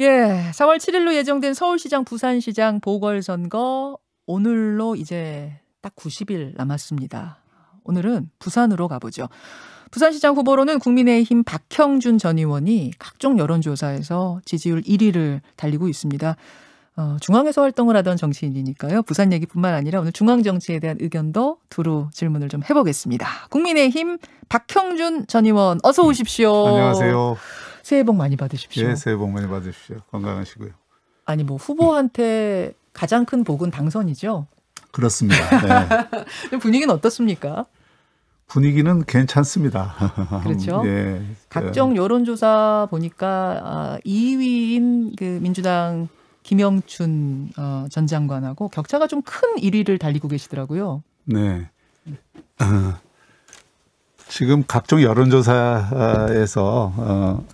예, 4월 7일로 예정된 서울시장, 부산시장 보궐선거 오늘로 이제 딱 90일 남았습니다. 오늘은 부산으로 가보죠. 부산시장 후보로는 국민의힘 박형준 전 의원이 각종 여론조사에서 지지율 1위를 달리고 있습니다. 어, 중앙에서 활동을 하던 정치인이니까요. 부산 얘기뿐만 아니라 오늘 중앙 정치에 대한 의견도 두루 질문을 좀 해보겠습니다. 국민의힘 박형준 전 의원 어서 오십시오. 안녕하세요. 새해 복 많이 받으십시오. 예, 새해 복 많이 받으십시오. 건강하시고요. 아니 뭐 후보한테 가장 큰 복은 당선이죠. 그렇습니다. 네. 분위기는 어떻습니까? 분위기는 괜찮습니다. 그렇죠. 예. 각종 예. 여론조사 보니까 2위인 아, 그 민주당 김영춘 어, 전 장관하고 격차가 좀 큰 1위를 달리고 계시더라고요. 네. 지금 각종 여론조사에서 어,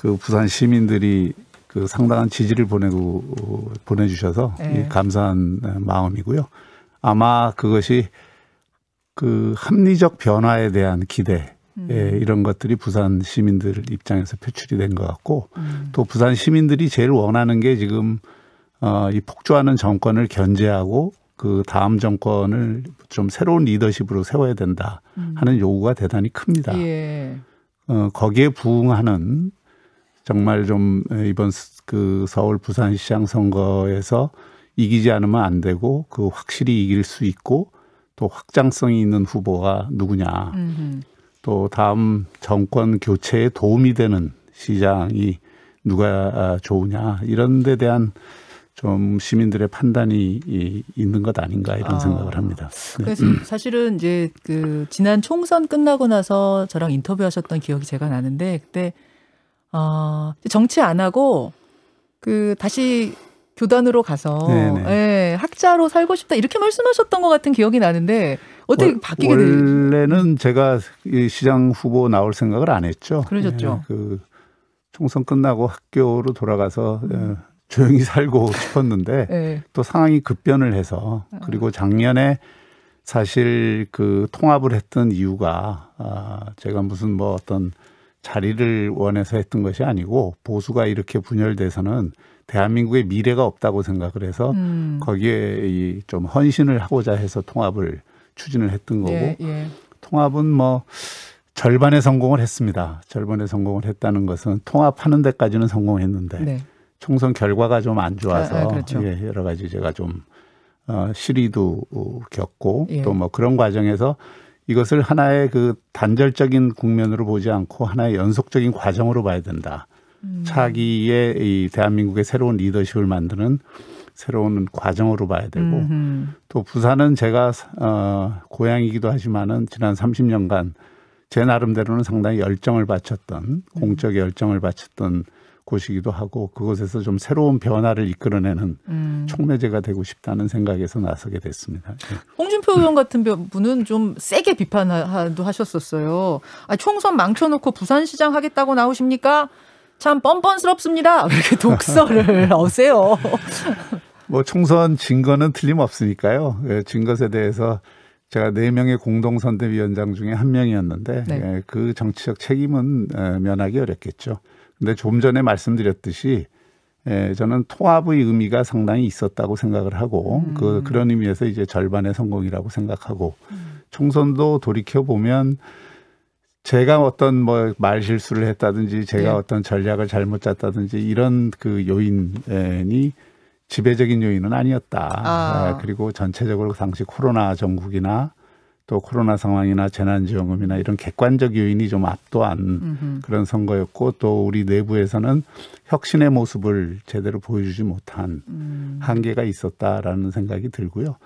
그 부산 시민들이 그 상당한 지지를 보내고 보내주셔서 네. 감사한 마음이고요. 아마 그것이 그 합리적 변화에 대한 기대 음. 예, 이런 것들이 부산 시민들 입장에서 표출이 된 것 같고 음. 또 부산 시민들이 제일 원하는 게 지금 어, 이 폭주하는 정권을 견제하고 그 다음 정권을 좀 새로운 리더십으로 세워야 된다 음. 하는 요구가 대단히 큽니다. 예. 어, 거기에 부응하는 정말 좀 이번 그 서울 부산시장 선거에서 이기지 않으면 안 되고 그 확실히 이길 수 있고 또 확장성이 있는 후보가 누구냐. 음흠. 또 다음 정권 교체에 도움이 되는 시장이 누가 아, 좋으냐 이런 데 대한 좀 시민들의 판단이 있는 것 아닌가 이런 아, 생각을 합니다. 네. 그래서 사실은 이제 그 지난 총선 끝나고 나서 저랑 인터뷰하셨던 기억이 제가 나는데 그때 어, 정치 안 하고 그 다시 교단으로 가서 예, 학자로 살고 싶다 이렇게 말씀하셨던 것 같은 기억이 나는데 어떻게 월, 바뀌게 되죠? 원래는 제가 시장 후보 나올 생각을 안 했죠. 그러셨죠. 예, 그 총선 끝나고 학교로 돌아가서 예, 음. 조용히 살고 싶었는데 네. 또 상황이 급변을 해서 음. 그리고 작년에 사실 그 통합을 했던 이유가 아 제가 무슨 뭐 어떤 자리를 원해서 했던 것이 아니고 보수가 이렇게 분열돼서는 대한민국의 미래가 없다고 생각을 해서 음. 거기에 이좀 헌신을 하고자 해서 통합을 추진을 했던 거고 예, 예. 통합은 뭐 절반의 성공을 했습니다. 절반의 성공을 했다는 것은 통합하는 데까지는 성공했는데 네. 총선 결과가 좀 안 좋아서 아, 아, 그렇죠. 예, 여러 가지 제가 좀 어, 시리도 어, 겪고 예. 또뭐 그런 과정에서 이것을 하나의 그 단절적인 국면으로 보지 않고 하나의 연속적인 과정으로 봐야 된다. 음. 차기의 이 대한민국의 새로운 리더십을 만드는 새로운 과정으로 봐야 되고 음흠. 또 부산은 제가 어 고향이기도 하지만은 지난 30년간 제 나름대로는 상당히 열정을 바쳤던 음. 공적 열정을 바쳤던 곳이기도 하고 그곳에서 좀 새로운 변화를 이끌어내는 음. 촉매제가 되고 싶다는 생각에서 나서게 됐습니다. 네. 홍준표 의원 같은 분은 좀 세게 비판도 하셨었어요. 아, 총선 망쳐놓고 부산시장 하겠다고 나오십니까? 참 뻔뻔스럽습니다. 이렇게 독서를 어세요. 뭐 총선 증거는 틀림없으니까요. 예, 증거에 대해서 제가 네 명의 공동 선대위원장 중에 한 명이었는데 네. 예, 그 정치적 책임은 면하기 어렵겠죠. 근데 좀 전에 말씀드렸듯이 예, 저는 통합의 의미가 상당히 있었다고 생각을 하고 음. 그 그런 의미에서 이제 절반의 성공이라고 생각하고 음. 총선도 돌이켜 보면 제가 어떤 뭐 말 실수를 했다든지 제가 예. 어떤 전략을 잘못 짰다든지 이런 그 요인이 지배적인 요인은 아니었다. 아. 예, 그리고 전체적으로 당시 코로나 전국이나 또 코로나 상황이나 재난지원금이나 이런 객관적 요인이 좀 압도한 음흠. 그런 선거였고 또 우리 내부에서는 혁신의 모습을 제대로 보여주지 못한 음. 한계가 있었다라는 생각이 들고요.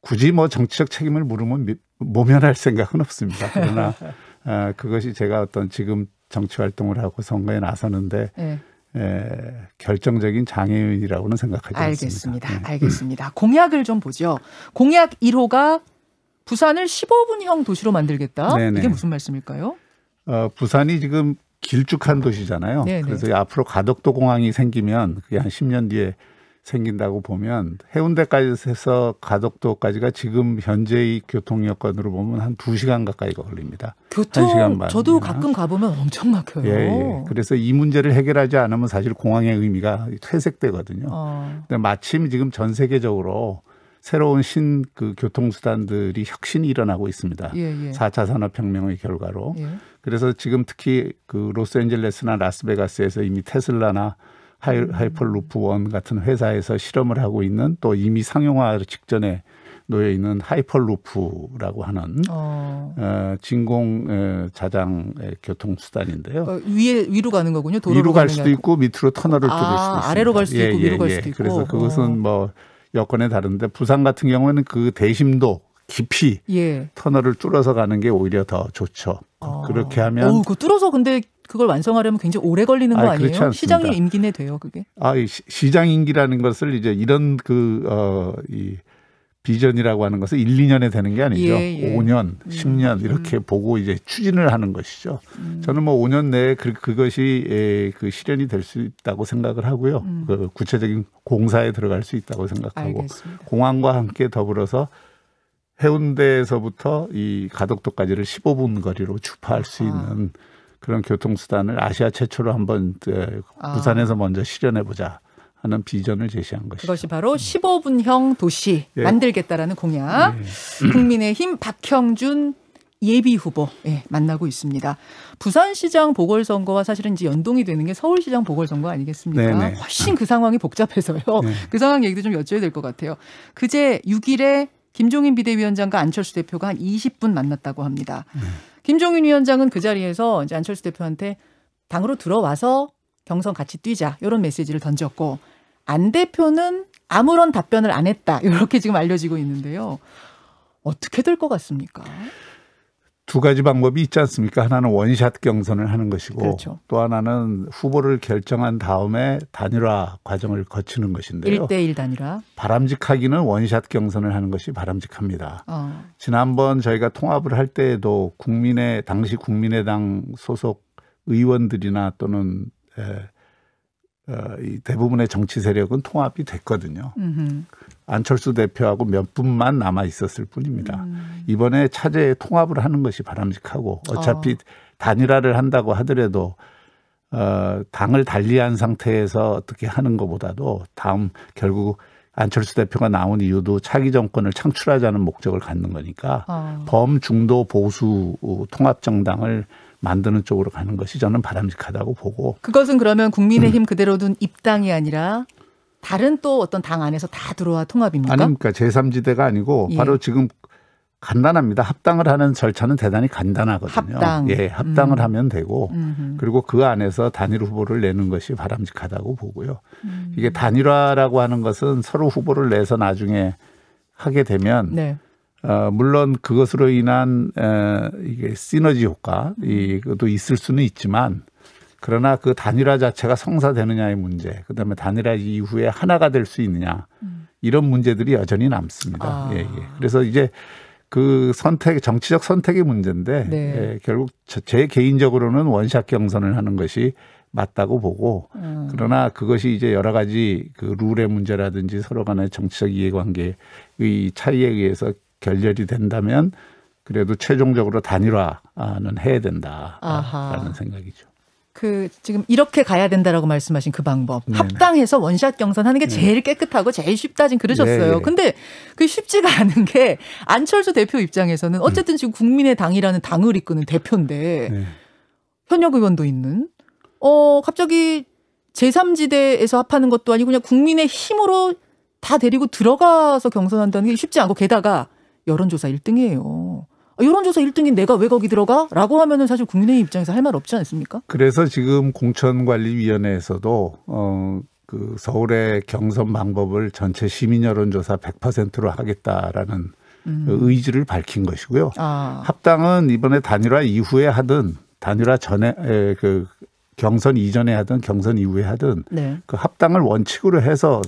굳이 뭐 정치적 책임을 물으면 모면할 생각은 없습니다. 그러나 아, 그것이 제가 어떤 지금 정치 활동을 하고 선거에 나서는데 네. 예. 에, 예, 결정적인 장애인이라고는 생각하지 알겠습니다. 않습니다. 알겠습니다. 네. 알겠습니다. 공약을 좀 보죠. 공약 1호가 부산을 15분형 도시로 만들겠다. 네네. 이게 무슨 말씀일까요? 어, 부산이 지금 길쭉한 도시잖아요. 네네. 그래서 앞으로 가덕도 공항이 생기면 그게 한 10년 뒤에 생긴다고 보면 해운대까지 해서 가덕도까지가 지금 현재의 교통 여건으로 보면 한 2시간 가까이 걸립니다. 교통 1시간 반. 저도 가끔 가 보면 엄청 막혀요. 예, 예, 그래서 이 문제를 해결하지 않으면 사실 공항의 의미가 퇴색되거든요. 어. 근데 마침 지금 전 세계적으로 새로운 신 그 교통수단들이 혁신이 일어나고 있습니다. 예, 예. 4차 산업혁명의 결과로. 예. 그래서 지금 특히 그 로스앤젤레스나 라스베가스에서 이미 테슬라나 하이, 음. 하이퍼루프 원 같은 회사에서 실험을 하고 있는 또 이미 상용화 직전에 놓여 있는 하이퍼루프라고 하는 어. 어 진공 어, 자장 교통 수단인데요. 어, 위에 위로 가는 거군요. 위로 갈 수도 있고 밑으로 터널을 뚫을 아, 수도 있고 아래로 예, 갈 예, 예. 수도 예, 있고 위로 예, 갈 수도 예. 있고. 그래서 그것은 어. 뭐 여건에 다른데 부산 같은 경우에는 그 대심도 깊이 예. 터널을 뚫어서 가는 게 오히려 더 좋죠. 아. 그렇게 하면 오, 그 뚫어서 근데 그걸 완성하려면 굉장히 오래 걸리는 거 아, 아니, 에요 시장님 임기 내 돼요, 그게? 아, 시, 장 임기라는 것을 이제 이런 그어이 비전이라고 하는 것은 1, 2년에 되는 게 아니죠. 예, 예. 5년, 10년 음. 이렇게 음. 보고 이제 추진을 하는 것이죠. 음. 저는 뭐 5년 내에 그, 그것이 예, 그 실현이 될 수 있다고 생각을 하고요. 음. 그 구체적인 공사에 들어갈 수 있다고 생각하고 알겠습니다. 공항과 함께 더불어서 해운대에서부터 이 가덕도까지를 15분 거리로 주파할 수 아. 있는 그런 교통수단을 아시아 최초로 한번 예, 아. 부산에서 아. 먼저 실현해 보자. 하는 비전을 제시한 것이죠. 그것이 바로 15분형 도시 예. 만들겠다라는 공약. 예. 국민의힘 박형준 예비 후보 예, 만나고 있습니다. 부산시장 보궐선거와 사실은 이제 연동이 되는 게 서울시장 보궐선거 아니겠습니까? 네네. 네. 훨씬 그 상황이 복잡해서요. 네. 그 상황 얘기도 좀 여쭤야 될 것 같아요. 그제 6일에 김종인 비대위원장과 안철수 대표가 한 20분 만났다고 합니다. 네. 김종인 위원장은 그 자리에서 이제 안철수 대표한테 당으로 들어와서 경선 같이 뛰자 이런 메시지를 던졌고 안 대표는 아무런 답변을 안 했다. 이렇게 지금 알려지고 있는데요. 어떻게 될 것 같습니까? 두 가지 방법이 있지 않습니까? 하나는 원샷 경선을 하는 것이고 그렇죠. 또 하나는 후보를 결정한 다음에 단일화 과정을 거치는 것인데요. 1대1 단일화. 바람직하기는 원샷 경선을 하는 것이 바람직합니다. 어. 지난번 저희가 통합을 할 때에도 국민의 당시 국민의당 소속 의원들이나 또는 에, 어, 이 대부분의 정치 세력은 통합이 됐거든요. 음흠. 안철수 대표하고 몇 분만 남아 있었을 뿐입니다. 음. 이번에 차제에 통합을 하는 것이 바람직하고 어차피 어. 단일화를 한다고 하더라도 어, 당을 달리한 상태에서 어떻게 하는 것보다도 다음 결국 안철수 대표가 나온 이유도 차기 정권을 창출하자는 목적을 갖는 거니까 어. 범중도 보수 통합 정당을 만드는 쪽으로 가는 것이 저는 바람직하다고 보고 그것은 그러면 국민의힘 음. 그대로 둔 입당이 아니라 다른 또 어떤 당 안에서 다 들어와 통합입니까? 아닙니까 그러니까 제3지대가 아니고 예. 바로 지금 간단합니다. 합당을 하는 절차는 대단히 간단하거든요. 합당. 예, 합당을 음. 하면 되고 음흠. 그리고 그 안에서 단일 후보를 내는 것이 바람직하다고 보고요. 음. 이게 단일화라고 하는 것은 서로 후보를 내서 나중에 하게 되면 네. 어, 물론 그것으로 인한 어, 이게 시너지 효과 이것도 있을 수는 있지만 그러나 그 단일화 자체가 성사되느냐의 문제, 그다음에 단일화 이후에 하나가 될 수 있느냐 음. 이런 문제들이 여전히 남습니다. 아. 예, 예. 그래서 이제 그 선택 정치적 선택의 문제인데 네. 예, 결국 제 개인적으로는 원샷 경선을 하는 것이 맞다고 보고 음. 그러나 그것이 이제 여러 가지 그 룰의 문제라든지 서로 간의 정치적 이해관계의 차이에 의해서 결렬이 된다면 그래도 최종적으로 단일화는 해야 된다라는 아하. 생각이죠. 그 지금 이렇게 가야 된다라고 말씀하신 그 방법 네네. 합당해서 원샷 경선하는 게 제일 깨끗하고 제일 쉽다 지금 그러셨어요. 네네. 네. 근데 그 쉽지가 않은 게 안철수 대표 입장에서는 어쨌든 지금 국민의당이라는 당을 이끄는 대표인데 네. 현역 의원도 있는 어 갑자기 제3지대에서 합하는 것도 아니고 그냥 국민의 힘으로 다 데리고 들어가서 경선한다는 게 쉽지 않고 게다가 여론조사 1등이에요. 아, 여론조사 1등인 내가 왜 거기 들어가? 라고 하면은 사실 국민의 입장에서 할 말 없지 않습니까? 그래서 지금 공천관리위원회에서도, 어, 그 서울의 경선 방법을 전체 시민 여론조사 100%로 하겠다라는 그 음. 의지를 밝힌 것이고요. 아. 합당은 이번에 단일화 이후에 하든 단일화 전에 에, 그 경선 이전에 하든 경선 이후에 하든 네. 그 합당을 원칙으로 해서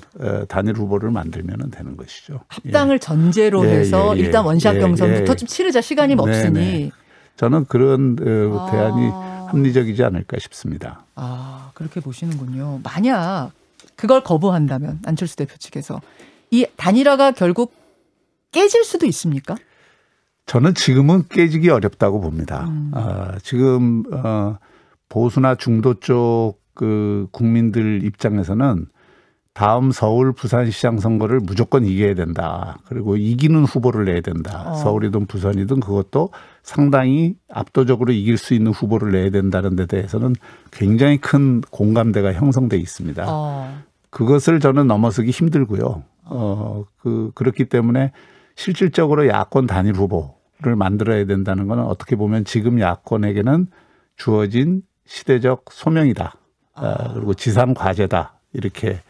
단일 후보를 만들면 되는 것이죠. 합당을 예. 전제로 예, 해서 예, 예. 일단 원샷 예, 경선부터 예, 좀 치르자 시간이 없으니 네, 네 저는 그런 어, 아. 대안이 아. 합리적이지 않을까 싶습니다. 아 그렇게 보시는군요. 만약 그걸 거부한다면 안철수 대표 측에서 이 단일화가 결국 깨질 수도 있습니까? 저는 지금은 깨지기 어렵다고 봅니다. 음. 아, 지금 어, 보수나 중도 쪽 그 국민들 입장에서는 다음 서울 부산시장 선거를 무조건 이겨야 된다. 그리고 이기는 후보를 내야 된다. 어. 서울이든 부산이든 그것도 상당히 압도적으로 이길 수 있는 후보를 내야 된다는 데 대해서는 굉장히 큰 공감대가 형성돼 있습니다. 어. 그것을 저는 넘어서기 힘들고요. 어, 그, 그렇기 때문에 실질적으로 야권 단일 후보를 만들어야 된다는 건 어떻게 보면 지금 야권에게는 주어진 시대적 소명이다. 아. 아. 그리고 지상 과제다. 이렇게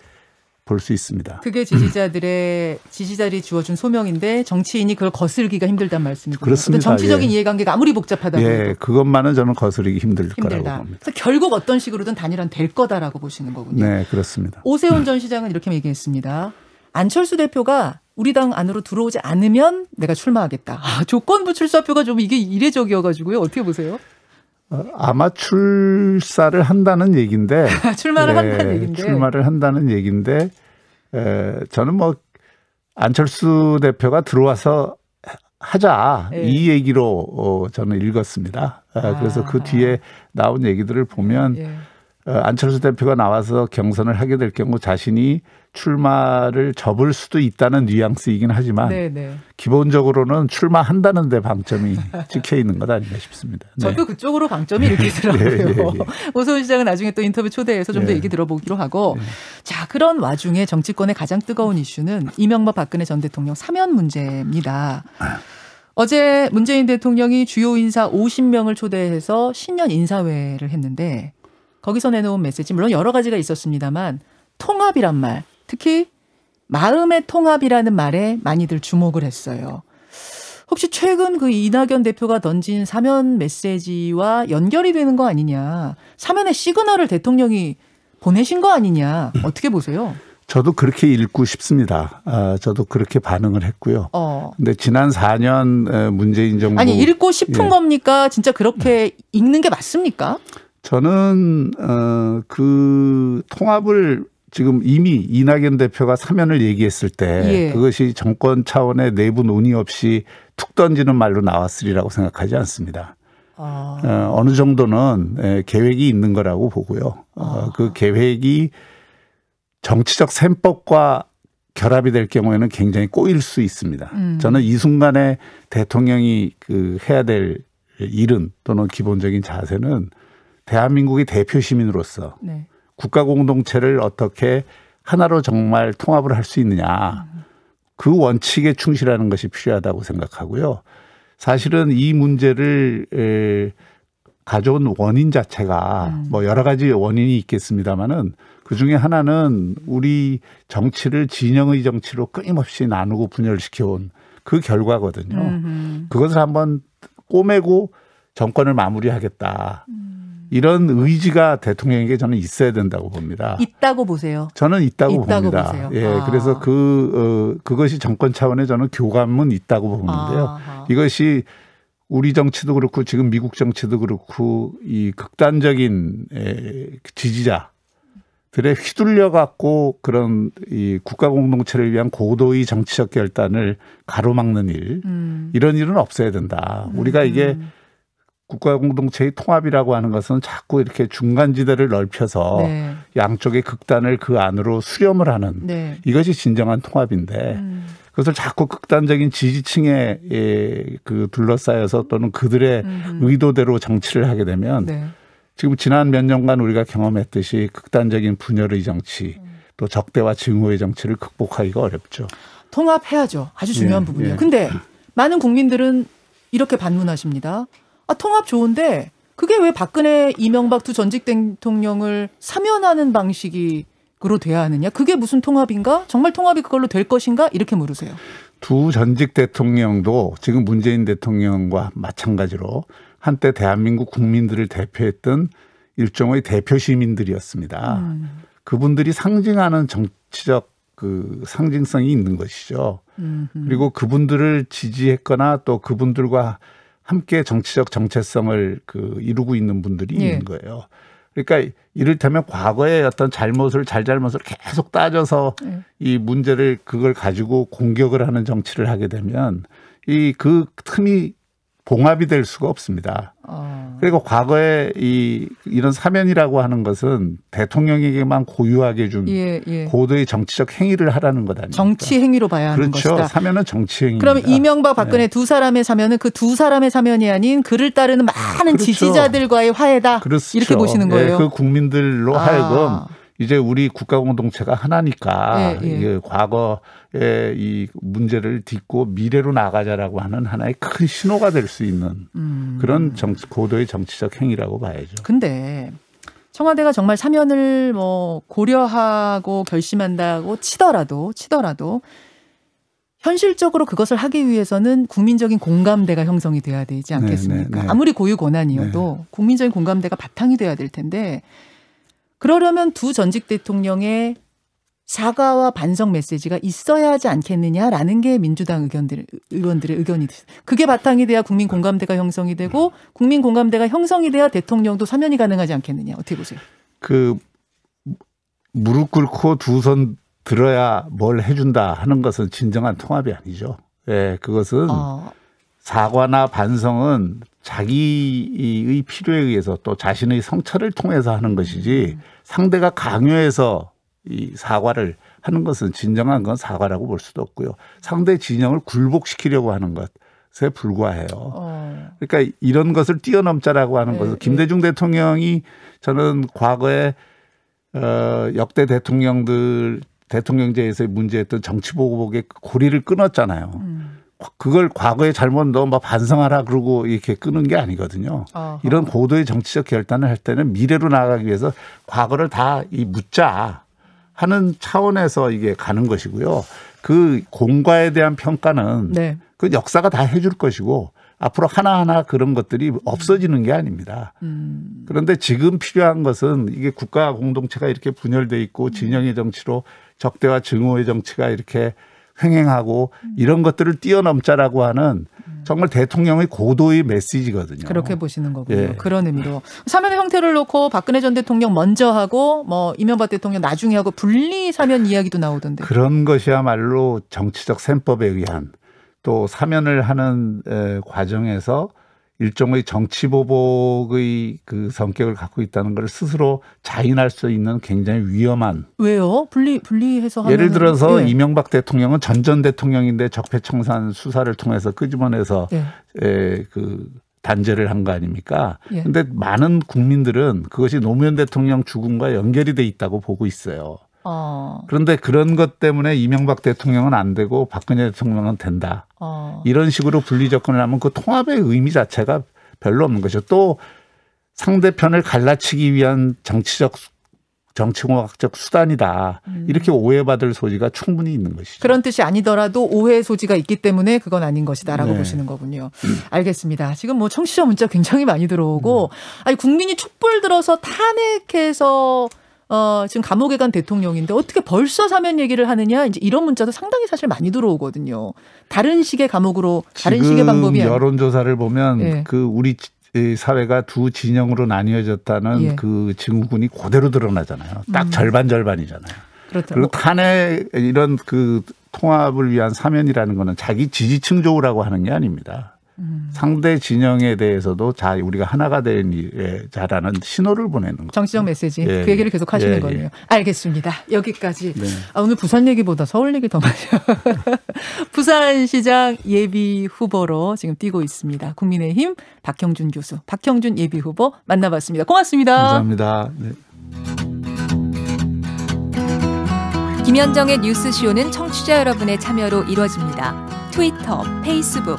볼 수 있습니다. 그게 지지자들의 지지자들이 주어준 소명인데 정치인이 그걸 거슬기가 힘들단 말씀이죠. 그렇습니다. 정치적인 예. 이해관계가 아무리 복잡하다. 예, 그것만은 저는 거슬리기 힘들 힘들다. 거라고 봅니다. 그래서 결국 어떤 식으로든 단일화될 거다라고 보시는 거군요. 네, 그렇습니다. 오세훈 전 시장은 이렇게 얘기했습니다. 안철수 대표가 우리 당 안으로 들어오지 않으면 내가 출마하겠다. 아, 조건부 출사표가 좀 이게 이례적이어가지고요. 어떻게 보세요? 어, 아마출사를 한다는 얘기인데 출마를 예, 한다는 얘기인데 출마를 한다는 얘기인데 에, 저는 뭐 안철수 대표가 들어와서 하자 예. 이 얘기로 어, 저는 읽었습니다. 아, 그래서 그 아. 뒤에 나온 얘기들을 보면 예. 어, 안철수 대표가 나와서 경선을 하게 될 경우 자신이 출마를 접을 수도 있다는 뉘앙스이긴 하지만 네네. 네. 기본적으로는 출마한다는 데 방점이 찍혀 있는 것 아닌가 싶습니다. 네. 저도 그쪽으로 방점이 이렇게 들어가고요. 예, 예, 오소훈 시장은 나중에 또 인터뷰 초대해서 좀더 예. 네. 얘기 들어보기로 하고 네. 자 그런 와중에 정치권의 가장 뜨거운 이슈는 이명박 박근혜 전 대통령 사면 문제입니다. 어제 문재인 대통령이 주요 인사 50명을 초대해서 신년 인사회를 했는데 거기서 내놓은 메시지 물론 여러 가지가 있었습니다만 통합이란 말 특히 마음의 통합이라는 말에 많이들 주목을 했어요. 혹시 최근 그 이낙연 대표가 던진 사면 메시지와 연결이 되는 거 아니냐. 사면의 시그널을 대통령이 보내신 거 아니냐. 어떻게 보세요? 저도 그렇게 읽고 싶습니다. 아, 저도 그렇게 반응을 했고요. 어. 근데 지난 4년 문재인 정부 아니 읽고 싶은 예. 겁니까? 진짜 그렇게 읽는 게 맞습니까? 저는 어, 그 통합을 지금 이미 이낙연 대표가 사면을 얘기했을 때 예. 그것이 정권 차원의 내부 논의 없이 툭 던지는 말로 나왔으리라고 생각하지 않습니다. 아. 어, 어느 정도는 예, 계획이 있는 거라고 보고요. 어, 아. 그 계획이 정치적 셈법과 결합이 될 경우에는 굉장히 꼬일 수 있습니다. 음. 저는 이 순간에 대통령이 그 해야 될 일은 또는 기본적인 자세는 대한민국의 대표 시민으로서 네. 국가 공동체를 어떻게 하나로 정말 통합을 할 수 있느냐 그 원칙에 충실하는 것이 필요하다고 생각하고요. 사실은 이 문제를 가져온 원인 자체가 음. 뭐 여러 가지 원인이 있겠습니다만은 그 중에 하나는 우리 정치를 진영의 정치로 끊임없이 나누고 분열시켜온 그 결과거든요. 그것을 한번 꼬매고 정권을 마무리하겠다. 음. 이런 의지가 대통령에게 저는 있어야 된다고 봅니다. 있다고 보세요. 저는 있다고, 있다고 봅니다. 보세요. 예, 아. 그래서 그 어, 그것이 정권 차원의 저는 교감은 있다고 보는데요. 아하. 이것이 우리 정치도 그렇고 지금 미국 정치도 그렇고 이 극단적인 에, 지지자 들의 휘둘려 갖고 그런 이 국가 공동체를 위한 고도의 정치적 결단을 가로막는 일 음. 이런 일은 없어야 된다. 우리가 이게 음. 국가 공동체의 통합이라고 하는 것은 자꾸 이렇게 중간 지대를 넓혀서 네. 양쪽의 극단을 그 안으로 수렴을 하는 네. 이것이 진정한 통합인데 음. 그것을 자꾸 극단적인 지지층에 예, 그 둘러싸여서 또는 그들의 음. 의도대로 정치를 하게 되면 네. 지금 지난 몇 년간 우리가 경험했듯이 극단적인 분열의 정치 음. 또 적대와 증오의 정치를 극복하기가 어렵죠. 통합해야죠. 아주 중요한 예, 부분이에요. 예. 근데 많은 국민들은 이렇게 반문하십니다. 아, 통합 좋은데 그게 왜 박근혜 이명박 두 전직 대통령을 사면하는 방식이 으로 돼야 하느냐? 그게 무슨 통합인가? 정말 통합이 그걸로 될 것인가? 이렇게 물으세요. 두 전직 대통령도 지금 문재인 대통령과 마찬가지로 한때 대한민국 국민들을 대표했던 일종의 대표 시민들이었습니다. 음. 그분들이 상징하는 정치적 그 상징성이 있는 것이죠. 음흠. 그리고 그분들을 지지했거나 또 그분들과 함께 정치적 정체성을 그 이루고 있는 분들이 예. 있는 거예요. 그러니까 이를테면 과거의 어떤 잘못을 잘잘못을 계속 따져서 예. 이 문제를 그걸 가지고 공격을 하는 정치를 하게 되면 이 그 틈이 봉합이 될 수가 없습니다. 어. 그리고 과거에 이 이런 사면이라고 하는 것은 대통령에게만 고유하게 준 예, 예. 고도의 정치적 행위를 하라는 것아니까 정치 행위로 봐야 하는 그렇죠. 것이다. 사면은 정치 행위. 그럼 이명박 박근혜 네. 두 사람의 사면은 그 두 사람의 사면이 아닌 그를 따르는 많은 그렇죠. 지지자들과의 화해다. 그렇죠. 이렇게 보시는 예, 거예요. 네, 그 국민들로 아. 하여금 이제 우리 국가 공동체가 하나니까 예, 예. 이 과거의 이 문제를 딛고 미래로 나가자라고 하는 하나의 큰 신호가 될 수 있는 음. 그런 정치, 고도의 정치적 행위라고 봐야죠. 근데 청와대가 정말 사면을 뭐 고려하고 결심한다고 치더라도 치더라도 현실적으로 그것을 하기 위해서는 국민적인 공감대가 형성이 돼야 되지 네, 않겠습니까? 네네, 네 아무리 고유 권한이어도 네 국민적인 공감대가 바탕이 돼야 될 텐데 그러려면 두 전직 대통령의 사과와 반성 메시지가 있어야 하지 않겠느냐라는 게 민주당 의견들 의원들의 의견이 됐어요. 그게 바탕이 돼야 국민 공감대가 형성이 되고 국민 공감대가 형성이 돼야 대통령도 사면이 가능하지 않겠느냐 어떻게 보세요? 그 무릎 꿇고 두 손 들어야 뭘 해준다 하는 것은 진정한 통합이 아니죠. 예, 그것은 어. 사과나 반성은 자기의 필요에 의해서 또 자신의 성찰을 통해서 하는 것이지 상대가 강요해서 이 사과를 하는 것은 진정한 건 사과라고 볼 수도 없고요. 상대 진영을 굴복시키려고 하는 것에 불과해요. 어. 그러니까 이런 것을 뛰어넘자라고 하는 네, 것은 네. 김대중 네. 대통령이 저는 과거에 어, 역대 대통령들 대통령제에서 문제였던 정치 보복의 고리를 끊었잖아요. 음. 그걸 과거의 잘못 너막 뭐 반성하라 그러고 이렇게 끄는 게 아니거든요. 어허. 이런 고도의 정치적 결단을 할 때는 미래로 나가기 아 위해서 과거를 다 이 묻자 하는 차원에서 이게 가는 것이고요. 그 공과에 대한 평가는 네. 그 역사가 다 해줄 것이고 앞으로 하나하나 그런 것들이 없어지는 게 아닙니다. 음. 그런데 지금 필요한 것은 이게 국가 공동체가 이렇게 분열돼 있고 진영의 정치로 적대와 증오의 정치가 이렇게 횡행하고 음. 이런 것들을 뛰어넘자라고 하는 음. 정말 대통령의 고도의 메시지거든요. 그렇게 보시는 거군요. 예. 그런 의미로 사면의 형태를 놓고 박근혜 전 대통령 먼저 하고 뭐 이명박 대통령 나중에 하고 분리 사면 이야기도 나오던데. 그런 것이야말로 정치적 셈법에 의한 또 사면을 하는 에, 과정에서 일종의 정치보복의 그 성격을 갖고 있다는 걸 스스로 자인할 수 있는 굉장히 위험한. 왜요? 분리, 분리해서 하면 예를 들어서 네. 이명박 대통령은 전전 대통령인데 적폐청산 수사를 통해서 끄집어내서 네. 예. 에, 예, 그 단죄를 한 거 아닙니까? 예. 근데 많은 국민들은 그것이 노무현 대통령 죽음과 연결이 돼 있다고 보고 있어요. 어. 그런데 그런 것 때문에 이명박 대통령은 안 되고 박근혜 대통령은 된다. 어. 이런 식으로 분리 접근을 하면 그 통합의 의미 자체가 별로 없는 것이죠. 또 상대편을 갈라치기 위한 정치적 정치공학적 수단이다. 음. 이렇게 오해받을 소지가 충분히 있는 것이죠. 그런 뜻이 아니더라도 오해의 소지가 있기 때문에 그건 아닌 것이다라고 네. 보시는 거군요. 음. 알겠습니다. 지금 뭐 청취자 문자 굉장히 많이 들어오고 음. 아니 국민이 촛불 들어서 탄핵해서 어, 지금 감옥에 간 대통령인데 어떻게 벌써 사면 얘기를 하느냐 이제 이런 문자도 상당히 사실 많이 들어오거든요. 다른 식의 감옥으로 다른 식의 방법이 여론 조사를 보면 예. 그 우리 사회가 두 진영으로 나뉘어졌다는 예. 그 증후군이 그대로 드러나잖아요. 딱 음. 절반 절반이잖아요. 그렇더라고요. 그리고 탄핵 이런 그 통합을 위한 사면이라는 거는 자기 지지층 좋으라고 하는 게 아닙니다. 음. 상대 진영에 대해서도 자 우리가 하나가 된 일에 자라는 신호를 보내는 거죠. 정치적 메시지 예, 그 얘기를 계속 하시는 예, 예, 거네요. 알겠습니다. 여기까지 네. 아, 오늘 부산 얘기보다 서울 얘기 더 많이 부산시장 예비 후보로 지금 뛰고 있습니다. 국민의힘 박형준 교수 박형준 예비 후보 만나봤습니다. 고맙습니다. 감사합니다. 네. 김현정의 뉴스쇼는 청취자 여러분의 참여로 이루어집니다. 트위터, 페이스북.